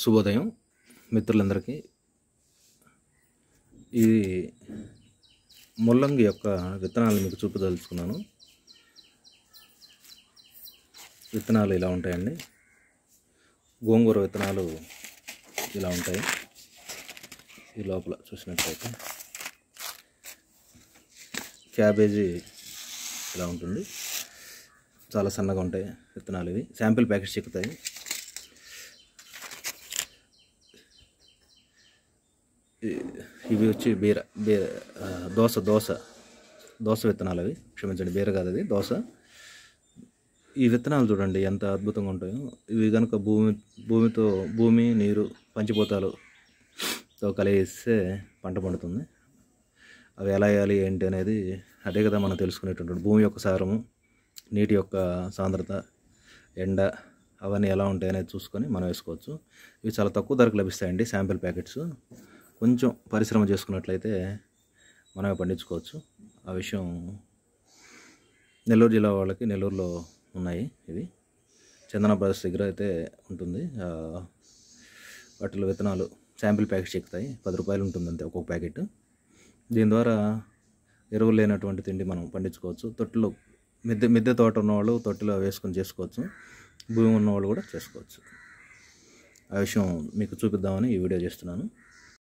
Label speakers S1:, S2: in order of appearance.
S1: శుభోదయం మిత్రులందరికీ ఇది ముల్లంగి యొక్క విత్తనాలు మీకు చూపదలుచుకున్నాను విత్తనాలు ఇలా ఉంటాయండి గోంగూర విత్తనాలు ఇలా ఉంటాయి ఈ లోపల చూసినట్లయితే క్యాబేజీ ఇలా ఉంటుంది చాలా సన్నగా ఉంటాయి విత్తనాలు ఇవి శాంపిల్ ప్యాకెట్స్ చెక్కుతాయి ఇవి వచ్చి బీర బీర దోశ దోశ దోశ విత్తనాలు అవి క్షమించండి బీర కాదు అది దోశ ఈ విత్తనాలు చూడండి ఎంత అద్భుతంగా ఉంటాయో ఇవి కనుక భూమి భూమితో భూమి నీరు పంచిపోతాలుతో కలిగిస్తే పంట పండుతుంది అవి ఎలా వేయాలి ఏంటి అనేది అదే కదా మనం తెలుసుకునేటువంటి భూమి యొక్క సారము నీటి యొక్క సాంద్రత ఎండ అవన్నీ ఎలా ఉంటాయి అనేది చూసుకొని మనం వేసుకోవచ్చు ఇవి చాలా తక్కువ ధరకు లభిస్తాయండి శాంపిల్ ప్యాకెట్స్ కొంచెం పరిశ్రమ చేసుకున్నట్లయితే మనమే పండించుకోవచ్చు ఆ విషయం నెల్లూరు జిల్లా వాళ్ళకి నెల్లూరులో ఉన్నాయి ఇవి చందన బ్రదర్స్ దగ్గర అయితే ఉంటుంది వాటిలో విత్తనాలు శాంపిల్ ప్యాకెట్స్ ఎక్కుతాయి పది రూపాయలు ఉంటుంది అంతే ఒక్కొక్క ప్యాకెట్ దీని ద్వారా ఎరువులు లేనటువంటి తిండి మనం పండించుకోవచ్చు తొట్టులో మిద్దె మిద్దె తోట ఉన్నవాళ్ళు తొట్టిలో వేసుకొని చేసుకోవచ్చు భూమి ఉన్నవాళ్ళు కూడా చేసుకోవచ్చు ఆ విషయం మీకు చూపిద్దామని ఈ వీడియో చేస్తున్నాను